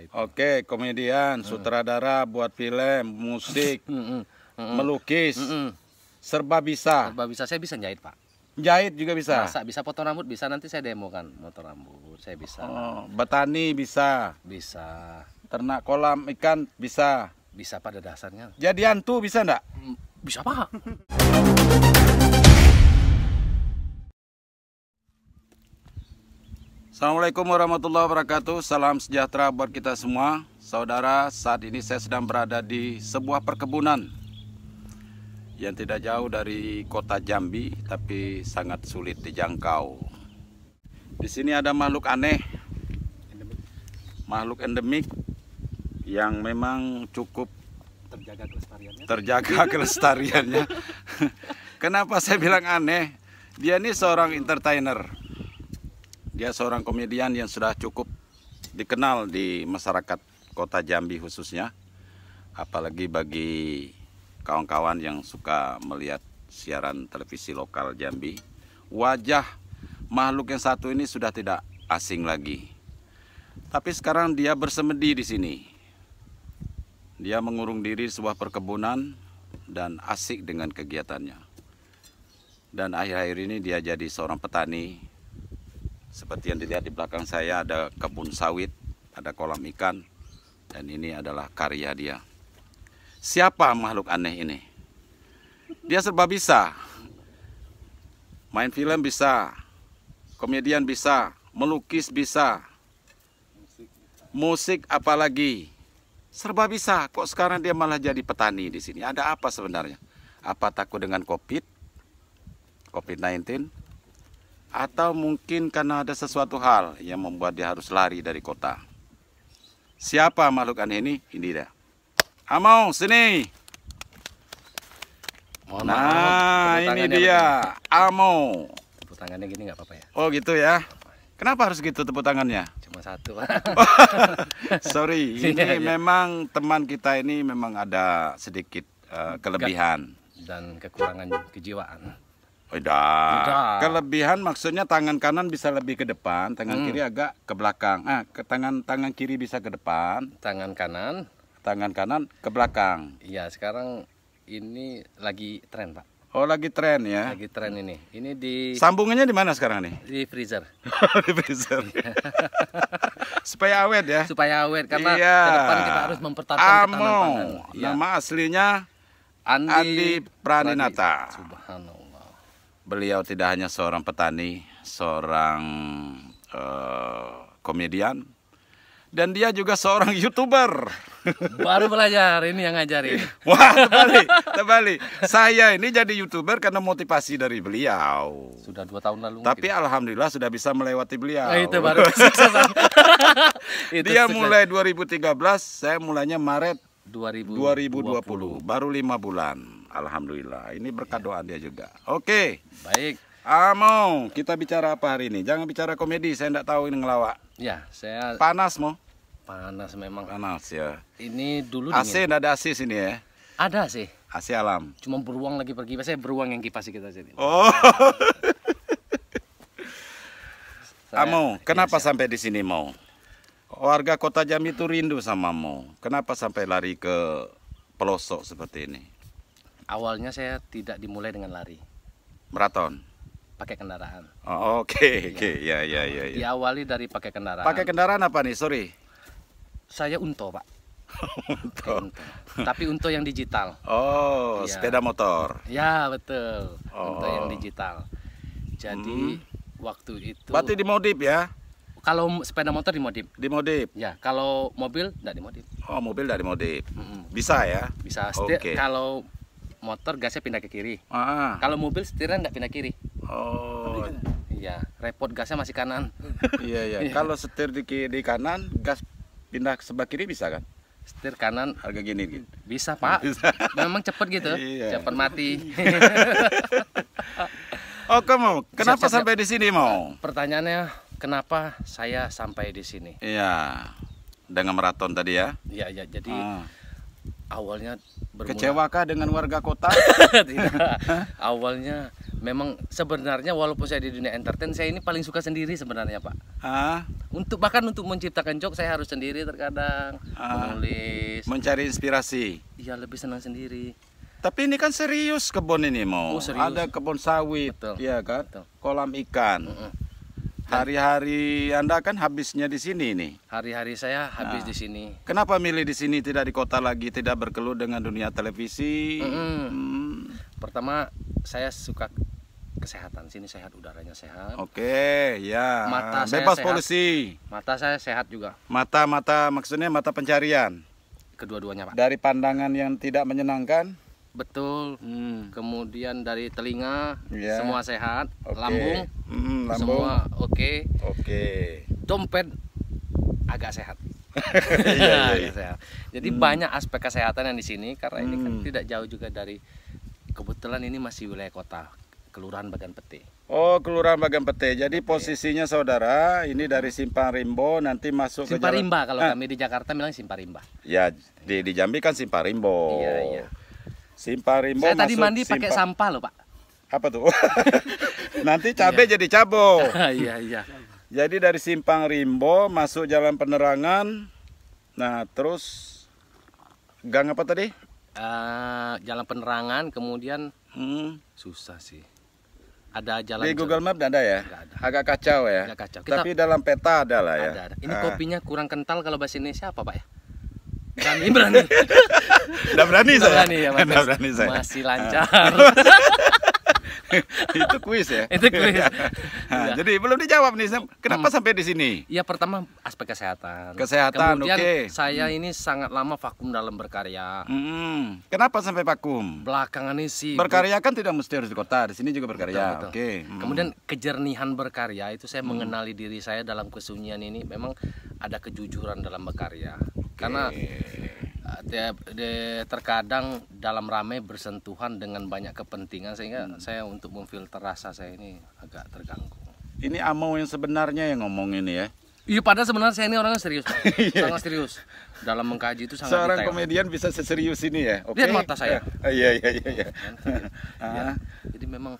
itu. Oke, okay, komedian, sutradara, buat film, musik, melukis, serba bisa. Serba bisa, saya bisa jahit pak. Jahit juga bisa. Bisa, bisa potong rambut bisa nanti saya demo kan motor rambut, saya bisa. Oh, betani bisa. Bisa. Ternak kolam ikan bisa. Bisa pada dasarnya. Jadi hantu bisa ndak? Hmm, bisa pak. Assalamualaikum warahmatullahi wabarakatuh Salam sejahtera buat kita semua Saudara, saat ini saya sedang berada di sebuah perkebunan Yang tidak jauh dari kota Jambi Tapi sangat sulit dijangkau Di sini ada makhluk aneh Makhluk endemik Yang memang cukup Terjaga kelestariannya Terjaga kelestariannya Kenapa saya bilang aneh? Dia ini seorang entertainer dia seorang komedian yang sudah cukup dikenal di masyarakat kota Jambi khususnya. Apalagi bagi kawan-kawan yang suka melihat siaran televisi lokal Jambi. Wajah makhluk yang satu ini sudah tidak asing lagi. Tapi sekarang dia bersemedi di sini. Dia mengurung diri sebuah perkebunan dan asik dengan kegiatannya. Dan akhir-akhir ini dia jadi seorang petani seperti yang dilihat di belakang saya ada kebun sawit, ada kolam ikan, dan ini adalah karya dia. Siapa makhluk aneh ini? Dia serba bisa. Main film bisa, komedian bisa, melukis bisa, musik apalagi. Serba bisa. Kok sekarang dia malah jadi petani di sini? Ada apa sebenarnya? Apa takut dengan Covid? Covid-19? atau mungkin karena ada sesuatu hal yang membuat dia harus lari dari kota. Siapa makhluk aneh ini? Ini dia. Amau, sini. Mohon nah, maaf. ini dia. amo Tepuk tangannya gini nggak apa-apa ya? Oh gitu ya. Kenapa harus gitu tepuk tangannya? Cuma satu. Sorry, ini ya, ya. memang teman kita ini memang ada sedikit uh, kelebihan. Dan kekurangan kejiwaan. Oh, tidak. Kelebihan maksudnya tangan kanan bisa lebih ke depan, tangan hmm. kiri agak ke belakang. Ah, ke tangan tangan kiri bisa ke depan, tangan kanan, tangan kanan ke belakang. Iya, sekarang ini lagi tren, Pak. Oh, lagi tren ya. Lagi tren ini. Ini di Sambungannya di mana sekarang nih? Di freezer. di freezer. Supaya awet ya. Supaya awet karena iya. ke depan kita harus mempertahankan Amo. Iya. Nama ya. aslinya Andi, Andi Praninata. Subhanallah. Beliau tidak hanya seorang petani, seorang uh, komedian, dan dia juga seorang youtuber. Baru belajar ini yang ngajarin. Wah, kembali, kembali. Saya ini jadi youtuber karena motivasi dari beliau. Sudah dua tahun lalu. Tapi mungkin. alhamdulillah sudah bisa melewati beliau. Nah, itu baru itu dia sukses. mulai 2013, saya mulainya Maret 2020. 2020. Baru lima bulan. Alhamdulillah. Ini berkat iya. doa dia juga. Oke. Okay. Baik. Amo, kita bicara apa hari ini? Jangan bicara komedi, saya tidak tahu ini ngelawak. Ya, saya Panas, Mo. Panas memang. Panas ya. Ini dulu AC enggak ada AC sini ya? Ada sih. AC alam. Cuma beruang lagi pergi. Saya beruang yang kipas kita sini. Oh. saya, Amo, iya, kenapa ya, sampai di sini, Mo? Warga Kota Jambi itu rindu sama Mo. Kenapa sampai lari ke pelosok seperti ini? awalnya saya tidak dimulai dengan lari. Maraton. Pakai kendaraan. Oh, oke, okay, iya. oke. Okay. Ya, ya, ya, ya. Diawali dari pakai kendaraan. Pakai kendaraan apa nih? Sorry. Saya unto, Pak. unto. unto. Tapi unto yang digital. Oh, ya. sepeda motor. Ya, betul. Oh. Unto yang oh. digital. Jadi hmm. waktu itu Berarti dimodif ya? kalau sepeda motor di Di dimodif ya kalau mobil tidak dimodif oh mobil dari dimodif bisa ya bisa okay. kalau motor gasnya pindah ke kiri. Ah. Kalau mobil setirnya nggak pindah kiri. Oh. Iya, repot gasnya masih kanan. Iya, iya iya. Kalau setir di kiri di kanan, gas pindah ke sebelah kiri bisa kan? Setir kanan harga gini gitu. Bisa, Pak. Bisa. Memang cepet gitu. Iya. Cepet mati. Oke, mau. Kenapa siap, siap, sampai di sini, mau? Pertanyaannya, kenapa saya sampai di sini? Iya. Dengan meraton tadi ya? Iya, iya. Jadi ah awalnya bermula... kecewakah dengan warga kota? Tidak. awalnya memang sebenarnya walaupun saya di dunia entertain saya ini paling suka sendiri sebenarnya pak ah untuk bahkan untuk menciptakan joke saya harus sendiri terkadang ah. menulis mencari inspirasi iya lebih senang sendiri tapi ini kan serius kebun ini mau oh, ada kebun sawit Betul. ya kan Betul. kolam ikan mm -mm. Kan? Hari-hari Anda kan habisnya di sini nih. Hari-hari saya habis nah, di sini. Kenapa milih di sini tidak di kota lagi, tidak berkeluh dengan dunia televisi? Mm -hmm. hmm. Pertama, saya suka kesehatan sini sehat udaranya sehat. Oke, okay, ya. Mata saya bebas sehat. polusi. Mata saya sehat juga. Mata mata maksudnya mata pencarian. Kedua-duanya, Pak. Dari pandangan yang tidak menyenangkan Betul. Hmm. Kemudian dari telinga yeah. semua sehat, okay. lambung, hmm, lambung semua oke. Okay. Oke. Okay. Dompet agak sehat. yeah, yeah, yeah. Jadi hmm. banyak aspek kesehatan yang di sini karena hmm. ini kan hmm. tidak jauh juga dari kebetulan ini masih wilayah kota, Kelurahan Bagan Pete. Oh, Kelurahan Bagan Pete. Jadi Pete. posisinya saudara ini dari simpang rimbo nanti masuk simpang ke kalau ah. kami di Jakarta bilang simpang rimba Ya, di, di Jambi kan Rimbo. Iya, iya. Rimbo. Saya tadi mandi pakai sampah loh, Pak. Apa tuh? Nanti cabai iya. jadi cabo. Ah, iya, iya. Jadi dari Simpang Rimbo masuk Jalan Penerangan. Nah, terus gang apa tadi? Uh, jalan Penerangan, kemudian hmm. susah sih. Ada jalan di Google Map ada ya? ada. Agak kacau ya. Agak kacau. Kita... Tapi dalam peta ada lah ya. Ada, ada. Ini ah. kopinya kurang kental kalau bahasa Indonesia apa, Pak ya? Berani, berani. Nggak berani saya. Berani ya, Mas. berani saya. Masih ah. lancar. itu kuis ya. Itu kuis. Nah, jadi belum dijawab nih, kenapa hmm. sampai di sini? Ya pertama aspek kesehatan. Kesehatan, oke. Okay. Saya hmm. ini sangat lama vakum dalam berkarya. Hmm. Kenapa sampai vakum? Belakangan ini sih. Berkarya kan tidak mesti harus di kota, di sini juga berkarya. Oke. Okay. Hmm. Kemudian kejernihan berkarya itu saya hmm. mengenali diri saya dalam kesunyian ini memang ada kejujuran dalam berkarya. Okay. Karena terkadang dalam ramai bersentuhan dengan banyak kepentingan sehingga hmm. saya untuk memfilter rasa saya ini agak terganggu. Ini Amau yang sebenarnya yang ngomong ini ya. Iya padahal sebenarnya saya ini orangnya serius, sangat iya. serius. Dalam mengkaji itu sangat Seorang detail. komedian bisa seserius ini ya. Okay. Lihat mata saya. Iya iya iya iya. iya. Ah. Jadi memang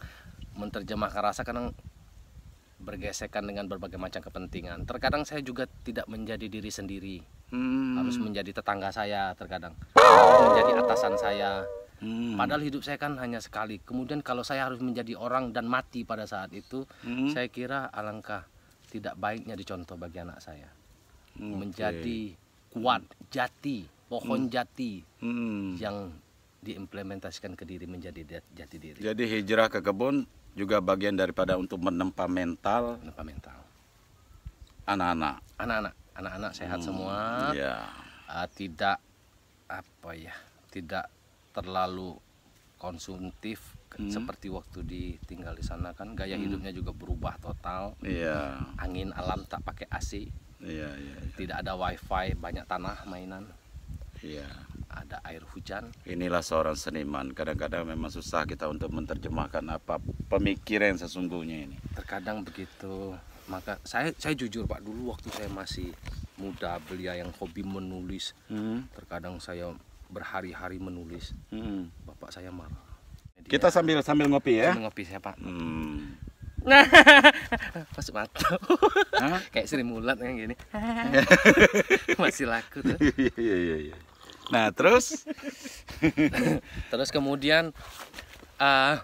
menerjemahkan rasa kadang bergesekan dengan berbagai macam kepentingan. Terkadang saya juga tidak menjadi diri sendiri, hmm. harus menjadi tetangga saya terkadang, harus menjadi atasan saya. Hmm. Padahal hidup saya kan hanya sekali. Kemudian kalau saya harus menjadi orang dan mati pada saat itu, hmm. saya kira alangkah tidak baiknya dicontoh bagi anak saya. hmm. Menjadi kuat jati, pohon hmm. jati hmm. yang diimplementasikan ke diri menjadi jati diri. Jadi hijrah ke kebun juga bagian daripada untuk menempa mental menempa mental anak-anak anak-anak anak-anak sehat hmm, semua ya. uh, tidak apa ya tidak terlalu konsumtif hmm. seperti waktu ditinggal di sana kan gaya hmm. hidupnya juga berubah total yeah. angin alam tak pakai AC yeah, yeah, yeah. tidak ada wifi banyak tanah mainan Iya. Ada air hujan. Inilah seorang seniman. Kadang-kadang memang susah kita untuk menerjemahkan apa pemikiran sesungguhnya ini. Terkadang begitu. Maka saya saya jujur Pak dulu waktu saya masih muda belia yang hobi menulis. Hmm. Terkadang saya berhari-hari menulis. Hmm. Bapak saya marah. Jadi kita ya, sambil sambil ngopi ya. Sambil ngopi saya Pak. Hmm. Masuk mata kayak sering Mulat kayak gini masih laku tuh iya iya iya, iya. Nah terus terus kemudian uh,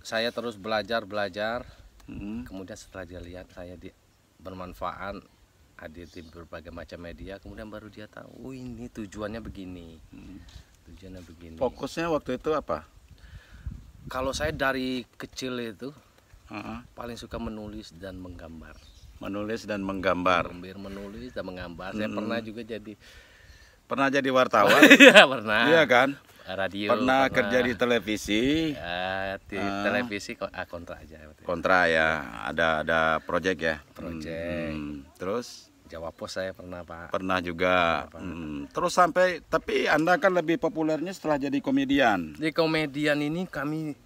saya terus belajar belajar. Hmm. Kemudian setelah dia lihat saya di, bermanfaat hadir di berbagai macam media. Kemudian baru dia tahu oh, ini tujuannya begini. Hmm. Tujuannya begini. Fokusnya waktu itu apa? Kalau saya dari kecil itu uh -huh. paling suka menulis dan menggambar menulis dan menggambar. Hampir menulis dan menggambar. Hmm. Saya pernah juga jadi Pernah jadi wartawan? Iya, pernah. Iya kan? Radio. Pernah, pernah kerja di televisi? Ya, di uh, televisi ah, kontra aja. Kontra ya. Ada ada project ya. proyek, hmm, hmm, terus Jawa Pos saya pernah Pak. Pernah juga. Pernah, pernah. Hmm. Terus sampai tapi Anda kan lebih populernya setelah jadi komedian. Di komedian ini kami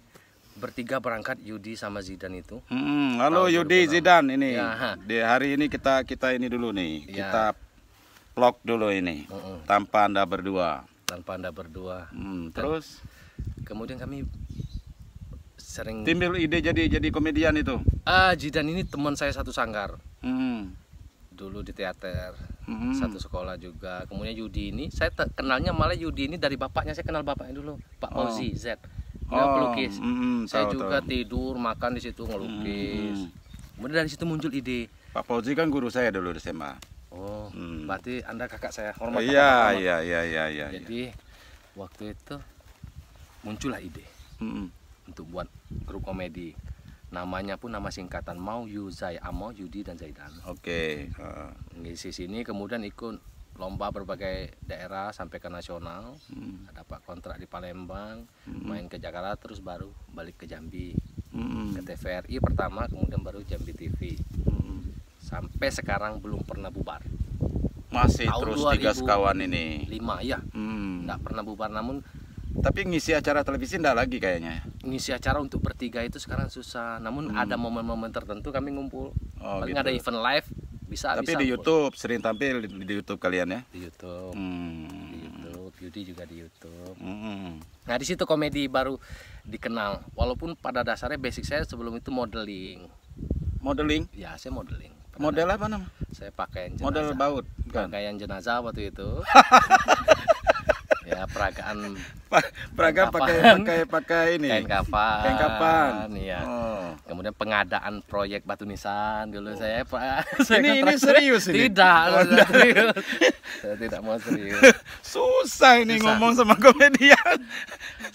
bertiga berangkat Yudi sama Zidan itu. Hmm, halo Yudi Zidan ini. Ya. Di hari ini kita kita ini dulu nih. Ya. Kita vlog dulu ini mm -mm. tanpa anda berdua tanpa anda berdua hmm, Dan terus kemudian kami sering timbul ide jadi jadi komedian itu ah Jidan ini teman saya satu sanggar hmm. dulu di teater hmm. satu sekolah juga kemudian Yudi ini saya kenalnya malah Yudi ini dari bapaknya saya kenal bapaknya dulu Pak oh. Z oh, pelukis. Mm, saya tahu, juga tahu. tidur, makan di situ ngelukis. Mm, mm. Kemudian dari situ muncul ide. Pak Fauzi kan guru saya dulu di SMA. Oh, hmm. berarti Anda kakak saya hormat. Iya, iya, iya, iya, iya. Jadi ya. waktu itu muncullah ide hmm. untuk buat grup komedi. Namanya pun nama singkatan mau Yuzai Amo Yudi dan Zaidan. Oke. Okay. Uh. Di kemudian ikut lomba berbagai daerah sampai ke nasional, hmm. dapat kontrak di Palembang, hmm. main ke Jakarta terus baru balik ke Jambi, hmm. ke TVRI pertama kemudian baru Jambi TV. Hmm sampai sekarang belum pernah bubar masih Tahun terus tiga sekawan ini lima ya hmm. pernah bubar namun tapi ngisi acara televisi enggak lagi kayaknya. Ya? Ngisi acara untuk bertiga itu sekarang susah. Namun hmm. ada momen-momen tertentu kami ngumpul. Oh, Paling gitu. ada event live bisa Tapi bisa, di YouTube sering tampil di, di YouTube kalian ya? Di YouTube. Hmm. Di YouTube, Yudi juga di YouTube. Hmm. Nah, di situ komedi baru dikenal. Walaupun pada dasarnya basic saya sebelum itu modeling. Modeling? Ya, saya modeling. Model apa nama? Saya pakai jenazah. Model baut. kan? Pakaian jenazah waktu itu. ya peragaan peragaan pakai pakai pakai ini kain kapan kain kapan iya oh. kemudian pengadaan proyek batu nisan dulu oh. saya pak. ini ini serius ini tidak oh, saya, serius. saya tidak mau serius susah ini susah. ngomong sama komedian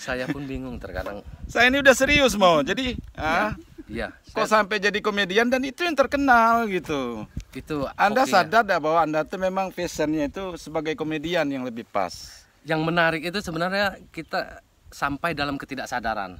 saya pun bingung terkadang saya ini udah serius mau jadi ya. ah iya. Iya. Kok saya... sampai jadi komedian dan itu yang terkenal gitu. Itu. Anda okay, sadar tidak bahwa Anda tuh memang fashionnya itu sebagai komedian yang lebih pas. Yang menarik itu sebenarnya kita sampai dalam ketidaksadaran.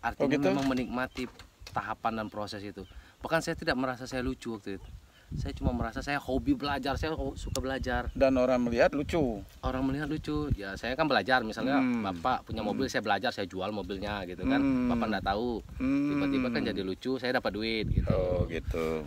Artinya oh gitu? memang menikmati tahapan dan proses itu. Bahkan saya tidak merasa saya lucu waktu itu saya cuma merasa saya hobi belajar saya suka belajar dan orang melihat lucu orang melihat lucu ya saya kan belajar misalnya hmm. bapak punya hmm. mobil saya belajar saya jual mobilnya gitu kan hmm. bapak nggak tahu hmm. tiba-tiba kan jadi lucu saya dapat duit gitu oh gitu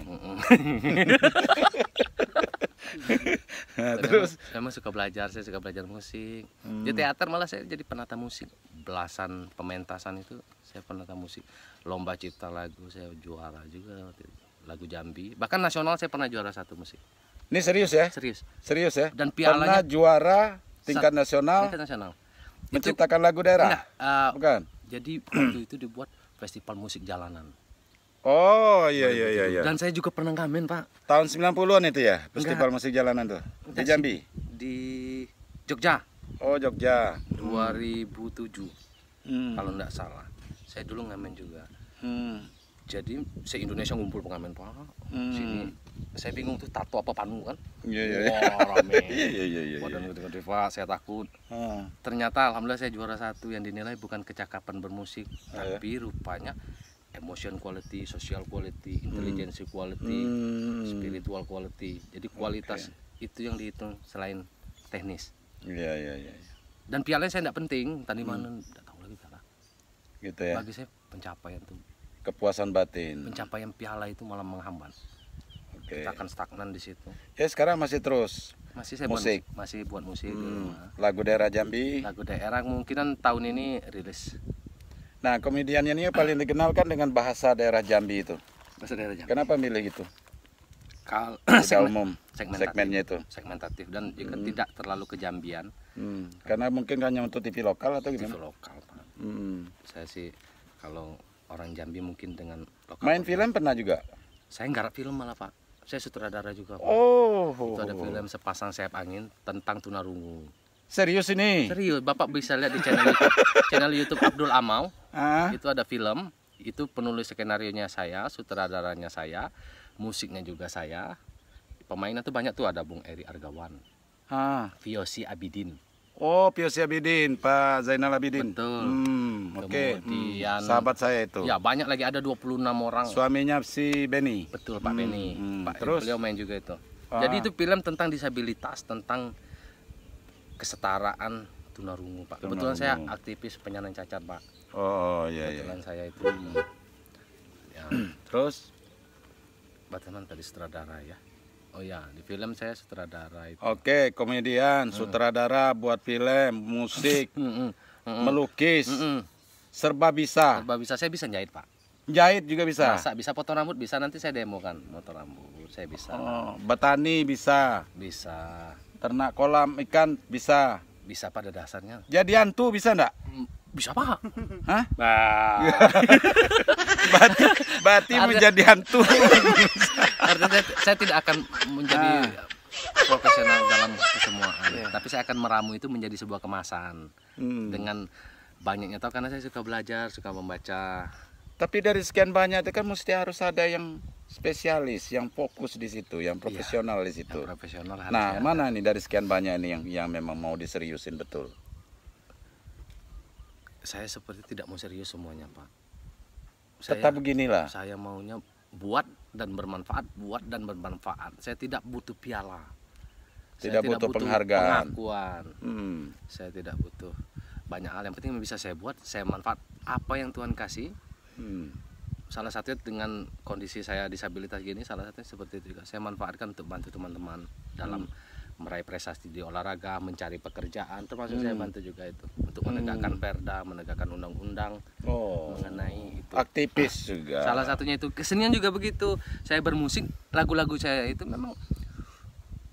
nah, terus saya emang suka belajar saya suka belajar musik hmm. di teater malah saya jadi penata musik belasan pementasan itu saya penata musik lomba cipta lagu saya juara juga waktu itu lagu Jambi. Bahkan nasional saya pernah juara satu musik. Ini serius ya? Serius. Serius ya? Dan pialanya pernah juara tingkat nasional. Tingkat nasional. Menciptakan lagu daerah. Enggak, uh, Bukan. Jadi waktu itu dibuat festival musik jalanan. Oh iya iya iya iya. Dan saya juga pernah ngamen, Pak. Tahun 90-an itu ya, festival Enggak. musik jalanan tuh. Di Jambi. Di Jogja. Oh, Jogja. 2007. Hmm. Kalau enggak salah. Saya dulu ngamen juga. Hmm jadi se Indonesia ngumpul pengamen pak hmm. sini saya bingung tuh tato apa panu kan iya iya iya iya iya iya iya saya takut hmm. ternyata alhamdulillah saya juara satu yang dinilai bukan kecakapan bermusik oh, ya. tapi rupanya emotion quality social quality hmm. intelligence quality hmm. spiritual quality jadi kualitas okay. itu yang dihitung selain teknis iya iya iya, iya. dan pialanya saya tidak penting tadi hmm. mana tidak tahu lagi kalah gitu ya bagi saya pencapaian tuh kepuasan batin. Pencapaian piala itu malah menghambat. Okay. Kita akan stagnan di situ. Ya sekarang masih terus. Masih saya musik. Buat, masih buat musik. Hmm. Iya. Lagu daerah Jambi. Lagu daerah mungkinan tahun ini rilis. Nah komediannya ini paling dikenalkan dengan bahasa daerah Jambi itu. Bahasa daerah Jambi. Kenapa milih itu? Kal segmen, umum segmentatif, segmennya itu segmentatif dan juga hmm. tidak terlalu kejambian hmm. karena mungkin hanya untuk TV lokal atau gimana TV lokal hmm. saya sih kalau orang Jambi mungkin dengan lokal. Main film film pernah juga? Saya nggak film malah Pak. Saya sutradara juga Pak. Oh. Itu ada film sepasang sayap angin tentang tunarungu. Serius ini? Serius, Bapak bisa lihat di channel YouTube, channel YouTube Abdul Amau. Ah. Itu ada film, itu penulis skenario nya saya, sutradaranya saya, musiknya juga saya. Pemainnya tuh banyak tuh ada Bung Eri Argawan, ah. Viosi Abidin, Oh, Pius Abidin, Pak Zainal Abidin. Betul. Hmm, oke. Okay. hmm, sahabat saya itu. Ya, banyak lagi ada 26 orang. Suaminya si Benny. Betul, Pak hmm, Benny. Hmm, Pak terus beliau main juga itu. Ah. Jadi itu film tentang disabilitas, tentang kesetaraan tunarungu, Pak. Tuna Kebetulan saya aktivis penyandang cacat, Pak. Oh, iya iya. Kebetulan saya itu. Hmm. ya. Terus Pak tadi sutradara ya. Oh ya, di film saya sutradara itu. Oke, okay, komedian, hmm. sutradara, buat film, musik, hmm, hmm, melukis, serba bisa. Serba bisa, saya bisa jahit pak. Jahit juga bisa. Bisa, bisa potong rambut bisa. Nanti saya demo kan motor rambut, saya bisa. Oh, betani bisa. Bisa. Ternak kolam ikan bisa. Bisa pada dasarnya. Jadi hantu bisa enggak? bisa apa? Hah? Nah. berarti menjadi hantu. Artinya saya, tidak akan menjadi nah. profesional dalam semua, yeah. tapi saya akan meramu itu menjadi sebuah kemasan hmm. dengan banyaknya tahu karena saya suka belajar, suka membaca. Tapi dari sekian banyak itu kan mesti harus ada yang spesialis, yang fokus di situ, yang iya. profesional yeah, di situ. Yang profesional. Nah, mana ada. nih dari sekian banyak ini yang yang memang mau diseriusin betul? saya seperti tidak mau serius semuanya pak saya, tetap beginilah saya maunya buat dan bermanfaat buat dan bermanfaat saya tidak butuh piala tidak saya butuh, tidak penghargaan pengakuan hmm. saya tidak butuh banyak hal yang penting bisa saya buat saya manfaat apa yang Tuhan kasih hmm. salah satunya dengan kondisi saya disabilitas gini salah satunya seperti itu juga saya manfaatkan untuk bantu teman-teman dalam hmm meraih prestasi di olahraga, mencari pekerjaan, termasuk hmm. saya bantu juga itu untuk menegakkan hmm. perda, menegakkan undang-undang oh. mengenai itu. Aktivis ah, juga. Salah satunya itu kesenian juga begitu. Saya bermusik, lagu-lagu saya itu memang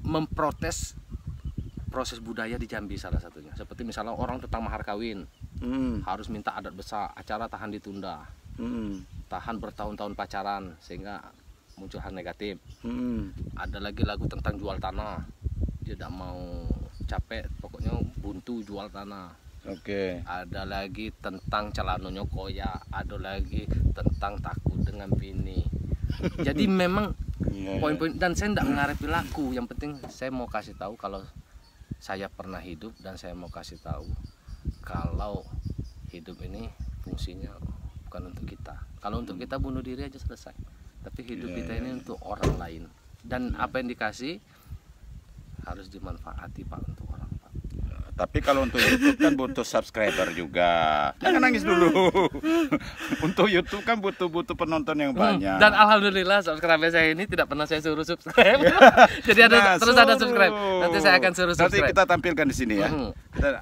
memprotes proses budaya di Jambi salah satunya. Seperti misalnya orang tentang mahar kawin, hmm. harus minta adat besar, acara tahan ditunda, hmm. tahan bertahun-tahun pacaran sehingga muncul hal negatif. Hmm. Ada lagi lagu tentang jual tanah dia tidak mau capek pokoknya buntu jual tanah Oke. Okay. Ada lagi tentang celanonya koya ada lagi tentang takut dengan bini. Jadi memang iya, iya. poin-poin yeah. dan saya tidak mengharapi laku. Yang penting saya mau kasih tahu kalau saya pernah hidup dan saya mau kasih tahu kalau hidup ini fungsinya bukan untuk kita. Kalau untuk hmm. kita bunuh diri aja selesai. Tapi hidup yeah. kita iya, ini untuk orang lain. Dan apa yang dikasih harus dimanfaati Pak untuk orang Pak. Tapi kalau untuk YouTube kan butuh subscriber juga. Jangan nangis dulu. untuk YouTube kan butuh butuh penonton yang hmm. banyak. Dan alhamdulillah subscriber saya ini tidak pernah saya suruh subscribe. Ya, Jadi ada nah, terus suruh. ada subscribe. Nanti saya akan suruh subscribe. Nanti kita tampilkan di sini ya. Hmm.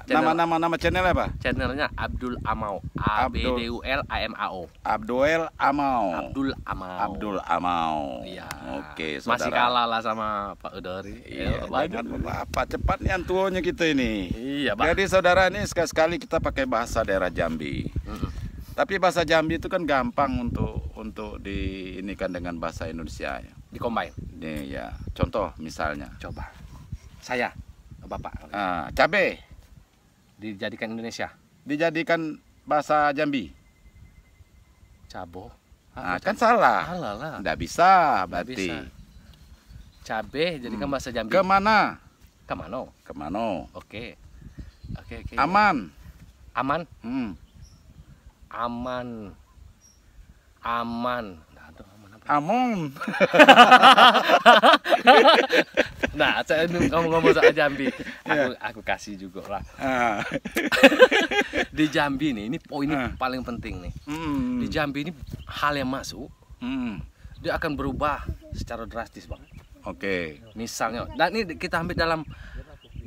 Nama-nama nama channel apa? Channelnya Abdul Amau. A B D U L A M A O. Abdul Amau. Abdul Amau. Abdul Amau. Iya. Oke, saudara. Masih kalah lah sama Pak Udori Iya, jangan ya, apa cepatnya nih antuonya kita ini. Iya, Pak. Jadi saudara ini sekali-sekali kita pakai bahasa daerah Jambi. -mm. Tapi bahasa Jambi itu kan gampang untuk untuk di ini kan dengan bahasa Indonesia ya. Di combine. Iya, ya. Contoh misalnya. Coba. Saya, Bapak. Ah, cabe. Dijadikan Indonesia. Dijadikan bahasa Jambi. Cabo. Ah, kan salah. Salah bisa berarti. bisa. Cabe jadikan hmm. bahasa Jambi. Kemana? Kemano. Kemano. Oke. Oke oke. Aman. Aman. Hmm. Aman. Aman. Amon, nah, saya ngomong-ngomong soal Jambi, iya. aku, yeah. aku kasih juga lah. Uh. di Jambi nih, ini poin uh. paling penting nih. Mm. Di Jambi ini hal yang masuk, mm. dia akan berubah secara drastis bang. Oke. Okay. Misalnya, dan nah, ini kita ambil dalam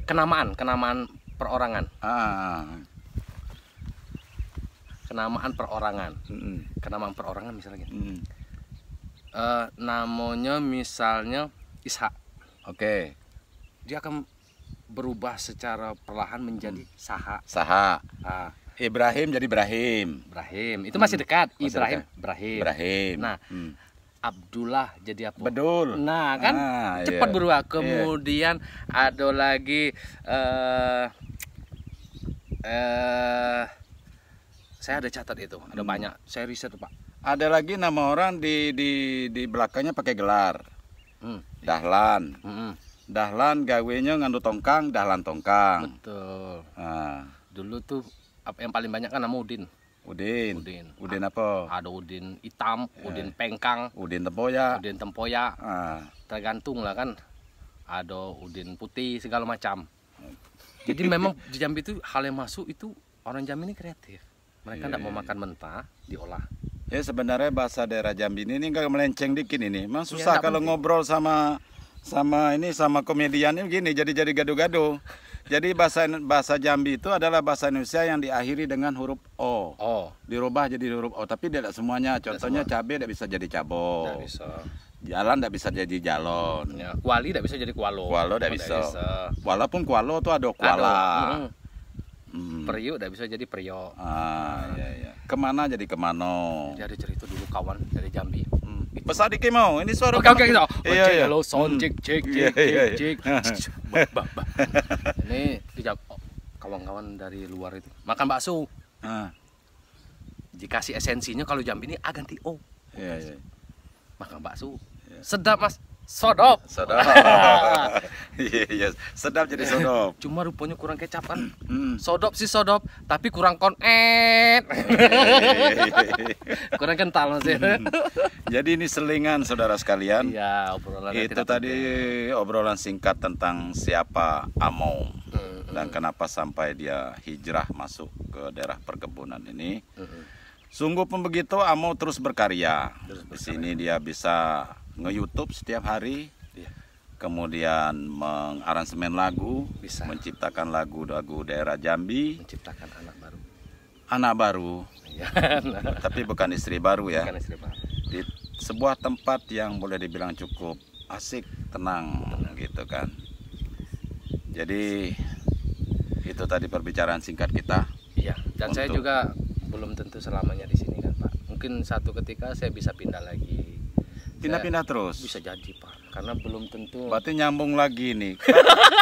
kenamaan, kenamaan perorangan. Uh. Kenamaan perorangan. Mm. Kenamaan perorangan misalnya. Mm uh, namanya misalnya Ishak. Oke. Okay. Dia akan berubah secara perlahan menjadi hmm. Saha. Saha. Nah. Ibrahim jadi Ibrahim. Ibrahim. Itu masih hmm. dekat. Hmm. Ibrahim. Ibrahim. Ibrahim. Nah, hmm. Abdullah jadi apa? Bedul. Nah, kan ah, iya. cepat yeah. berubah. Iya. Kemudian yeah. ada lagi uh, saya ada catat itu, ada hmm. banyak. Saya riset, Pak ada lagi nama orang di di di belakangnya pakai gelar hmm. Dahlan hmm. Dahlan gawenya ngandu tongkang Dahlan tongkang betul nah. dulu tuh yang paling banyak kan nama Udin Udin. Udin. Udin ah, apa? Ada udin hitam, yeah. udin pengkang, udin tempoya. Udin tempoya. nah. Tergantung lah kan. Ada udin putih segala macam. Jadi memang di Jambi itu hal yang masuk itu orang Jambi ini kreatif. Mereka tidak yeah. mau iya. makan mentah, diolah. Ya sebenarnya bahasa daerah Jambi ini nggak melenceng dikit ini. Memang ya, susah ya, kalau ngobrol sama sama ini sama komedian ini gini jadi jadi gaduh-gaduh. Jadi bahasa bahasa Jambi itu adalah bahasa Indonesia yang diakhiri dengan huruf o. Oh. Dirubah jadi huruf o, tapi tidak semuanya. Contohnya semua. cabe tidak bisa jadi cabo. Tidak bisa. Jalan tidak bisa jadi jalon. Ya. Kuali tidak bisa jadi kualo. Kualo tidak bisa. bisa. Walaupun kualo itu ada kuala. Hmm. Priyo udah bisa jadi Priyo. Ah, hmm. iya, iya. Kemana jadi kemana? Jadi cerita dulu kawan dari Jambi. Hmm. Besar dikit mau, ini suara Oke, oke, oke. Ya. Iya, iya. Halo, sound, cik, cik, cik, cik, Ini dijawab kawan-kawan dari luar itu. Makan bakso. Ah. Dikasih esensinya kalau Jambi ini aganti O. Oh, iya, iya. Makan bakso. Iya. Sedap, Mas sodop sodop yes. Iya, iya. sedap jadi sodop cuma rupanya kurang kecap kan hmm. sodop sih sodop tapi kurang konet kurang kental sih hmm. jadi ini selingan saudara sekalian iya obrolan itu tadi penting. obrolan singkat tentang siapa Amo hmm. dan kenapa sampai dia hijrah masuk ke daerah perkebunan ini hmm. Sungguh begitu Amo terus berkarya. Terus berkarya. Di sini dia bisa nge-YouTube setiap hari, yeah. kemudian mengaransemen lagu, Bisa. menciptakan lagu-lagu daerah Jambi, menciptakan anak baru, anak baru, iya. tapi bukan istri baru ya, bukan istri baru. di sebuah tempat yang boleh dibilang cukup asik, tenang, tenang. gitu kan. Jadi itu tadi perbicaraan singkat kita. Iya, dan untuk... saya juga belum tentu selamanya di sini kan Pak. Mungkin satu ketika saya bisa pindah lagi pindah-pindah terus bisa jadi pak karena belum tentu berarti nyambung lagi nih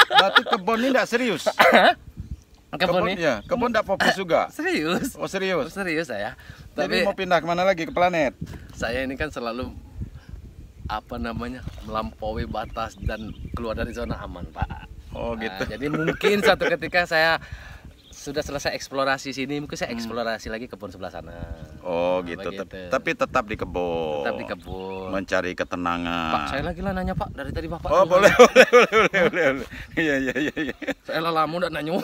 berarti kebun ini tidak serius kebun, kebun ya kebun tidak fokus juga serius oh serius oh, serius saya tapi Jadi mau pindah kemana lagi ke planet saya ini kan selalu apa namanya melampaui batas dan keluar dari zona aman pak oh gitu nah, jadi mungkin satu ketika saya sudah selesai eksplorasi sini, mungkin saya hmm. eksplorasi hmm. lagi kebun sebelah sana. Oh nah, gitu. Begitu. Tapi tetap di kebun. Tetap di kebun. Mencari ketenangan. Pak, saya lagi lah nanya Pak dari tadi Bapak. Oh boleh, boleh, boleh, boleh, boleh. Iya iya iya. iya. Saya lah lamun dan nanya.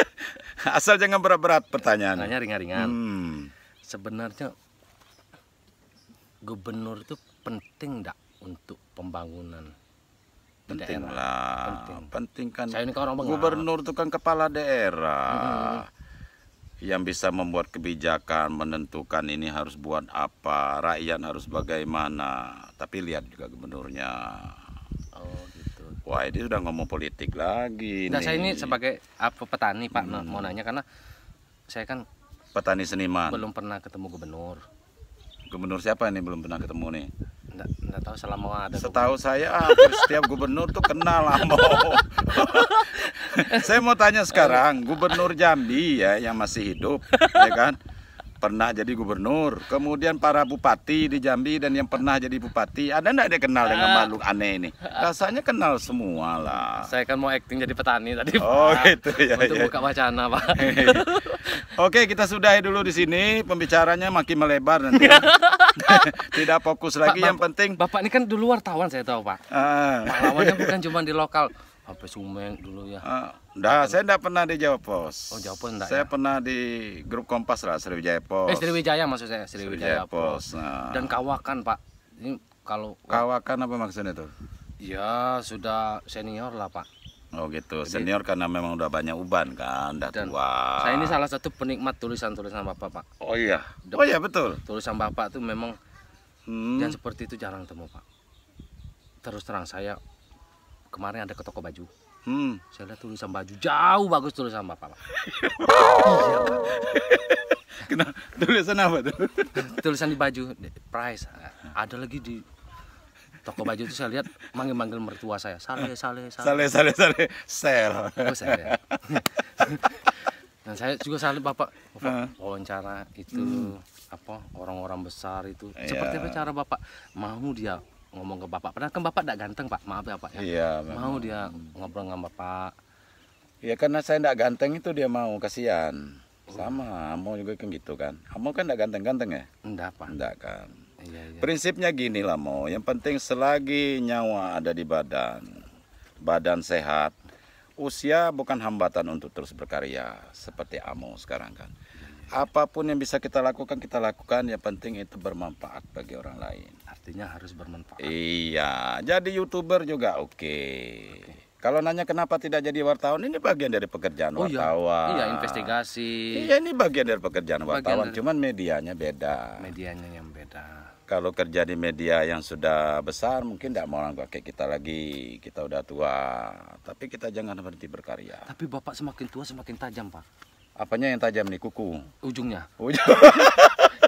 Asal jangan berat-berat pertanyaan. Nanya ringan-ringan. Hmm. Sebenarnya gubernur itu penting tidak untuk pembangunan penting lah penting, kan saya ini kan orang gubernur itu kan kepala daerah hmm. yang bisa membuat kebijakan menentukan ini harus buat apa rakyat harus bagaimana tapi lihat juga gubernurnya oh gitu wah ini sudah ngomong politik lagi nah nih. saya ini sebagai apa petani pak hmm. mau nanya karena saya kan petani seniman belum pernah ketemu gubernur gubernur siapa ini belum pernah ketemu nih Nggak, nggak tahu selama ada setahu saya ah, hampir setiap gubernur tuh kenal lama saya mau tanya sekarang gubernur Jambi ya yang masih hidup ya kan pernah jadi gubernur, kemudian para bupati di Jambi dan yang pernah jadi bupati, ada nggak dia kenal dengan ah. makhluk aneh ini? Rasanya kenal semua lah. Saya kan mau acting jadi petani tadi. Oh Pak, gitu ya. Untuk ya. buka wacana Pak. Oke kita sudahi dulu di sini pembicaranya makin melebar nanti. Iya. Tidak fokus lagi Pak, yang Bapak, penting. Bapak ini kan dulu wartawan saya tahu Pak. Ah. Lawannya bukan cuma di lokal, sampai Sumeng dulu ya. Ah Enggak, saya enggak pernah di Jawa Pos. Oh, Jawa Pos enggak. Saya ya? pernah di grup Kompas lah, Sriwijaya Pos. Eh, Sriwijaya maksud saya, Sriwijaya, Sriwijaya Pos. Pos. Nah. Dan Kawakan, Pak. Ini kalau Kawakan apa maksudnya itu? Ya, sudah senior lah, Pak. Oh gitu, Jadi, senior karena memang udah banyak uban kan, udah dan tua. Saya ini salah satu penikmat tulisan-tulisan Bapak, Pak. Oh iya. Dep oh iya, betul. Tulisan Bapak itu memang hmm. yang seperti itu jarang temu, Pak. Terus terang saya kemarin ada ke toko baju. Hmm, saya lihat tulisan baju jauh bagus tulisan bapak. Pak. Kena tulisan apa tuh? tulisan di baju price. Ada lagi di toko baju itu saya lihat manggil-manggil mertua saya. Sale, sale, sale. Sale, sale, sale. Oh, saya. Dan saya juga salut bapak, wawancara itu hmm. apa orang-orang besar itu. Iya. Seperti apa cara bapak mau dia ngomong ke bapak pernah ke kan bapak tidak ganteng pak maaf ya pak ya iya, mau dia ngobrol sama bapak ya karena saya tidak ganteng itu dia mau kasihan oh. sama Amo juga kan gitu kan Amo kan tidak ganteng-ganteng ya tidak pak Tidak kan iya, iya. prinsipnya gini lah mau yang penting selagi nyawa ada di badan badan sehat usia bukan hambatan untuk terus berkarya seperti Amo sekarang kan iya, iya. apapun yang bisa kita lakukan kita lakukan yang penting itu bermanfaat bagi orang lain pastinya harus bermanfaat. Iya, jadi youtuber juga oke. Okay. okay. Kalau nanya kenapa tidak jadi wartawan, ini bagian dari pekerjaan oh, iya. wartawan. Iya, investigasi. Iya, ini bagian dari pekerjaan bagian wartawan, dari... cuman medianya beda. Medianya yang beda. Kalau kerja di media yang sudah besar, mungkin tidak mau orang pakai kita lagi. Kita udah tua, tapi kita jangan berhenti berkarya. Tapi bapak semakin tua semakin tajam, pak. Apanya yang tajam nih kuku? Ujungnya. Ujung.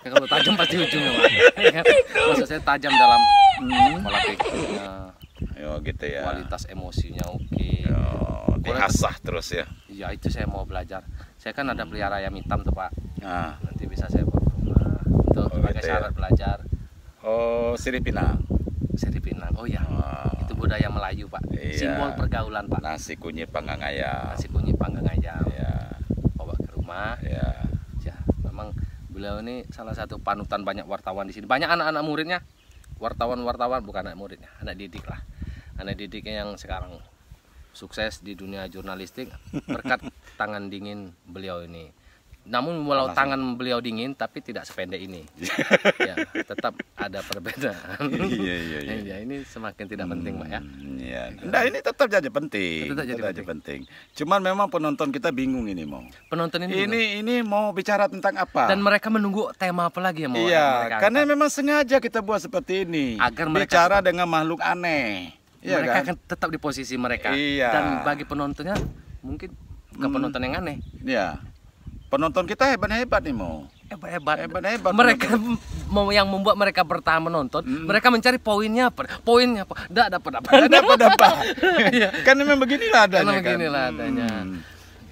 ya, kalau tajam pasti ujungnya pak ya, iya kan? maksud saya tajam dalam hmm, pola pikirnya Yo, gitu ya. kualitas emosinya oke okay. Yo, terus ya iya itu saya mau belajar saya kan ada pelihara ayam hitam tuh pak nah. nanti bisa saya bawa ke rumah untuk oh, sebagai gitu ya. syarat ya. belajar oh siri pinang siri pinang oh ya oh. itu budaya Melayu pak iya. simbol pergaulan pak nasi kunyit panggang ayam nasi kunyit panggang ayam iya. bawa ke rumah iya. Beliau ini salah satu panutan banyak wartawan di sini. Banyak anak-anak muridnya, wartawan-wartawan bukan anak muridnya, anak didik lah. Anak didiknya yang sekarang sukses di dunia jurnalistik berkat tangan dingin beliau ini. Namun walau tangan beliau dingin tapi tidak sependek ini. ya, tetap ada perbedaan. iya, iya, iya. ya, ini semakin tidak penting, ya. hmm, ya. Nah, ini tetap jadi penting. Tetap jadi, tetap penting. penting. Cuman memang penonton kita bingung ini mau. Penonton ini Ini bingung. ini mau bicara tentang apa? Dan mereka menunggu tema apa lagi ya mau? Iya, karena angkat. memang sengaja kita buat seperti ini. Agar mereka bicara dengan makhluk aneh. Iya mereka kan? akan tetap di posisi mereka. Iya. Dan bagi penontonnya mungkin ke hmm. penonton yang aneh. Iya. Penonton kita hebat-hebat nih mau. Hebat-hebat. Hebat-hebat. Mereka mau yang membuat mereka bertahan menonton, hmm. mereka mencari poinnya apa? Poinnya apa? tidak dapat apa tidak dapat apa iya. kan memang beginilah adanya Karena beginilah kan. adanya. Hmm.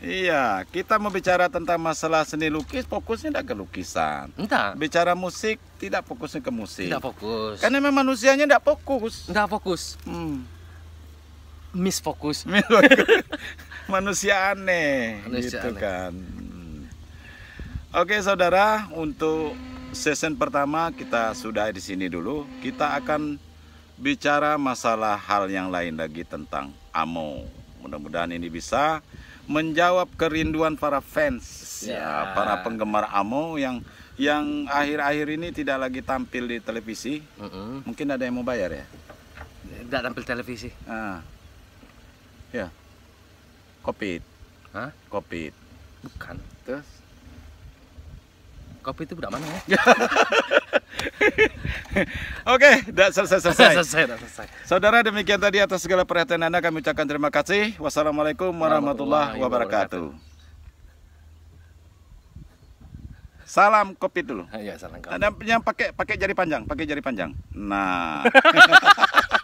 Iya, kita mau bicara tentang masalah seni lukis, fokusnya tidak ke lukisan. Entah. Bicara musik, tidak fokusnya ke musik. Tidak fokus. Karena memang manusianya tidak fokus. Tidak fokus. Hmm. Misfokus. Misfokus. Manusia aneh, Manusia gitu aneh. kan. Oke saudara, untuk season pertama kita sudah di sini dulu. Kita akan bicara masalah hal yang lain lagi tentang Amo. Mudah-mudahan ini bisa menjawab kerinduan para fans, ya. ya para penggemar Amo yang yang akhir-akhir ini tidak lagi tampil di televisi. Mm -hmm. Mungkin ada yang mau bayar ya? Tidak tampil televisi. Ah. Ya. kopi Hah? Kopi. Bukan. Terus kopi itu udah mana ya? Oke, okay, selesai, selesai. selesai, selesai. Saudara, demikian tadi atas segala perhatian Anda kami ucapkan terima kasih. Wassalamualaikum warahmatullahi wabarakatuh. Salam kopi dulu. Iya, salam kopi. yang pakai pakai jari panjang, pakai jari panjang. Nah.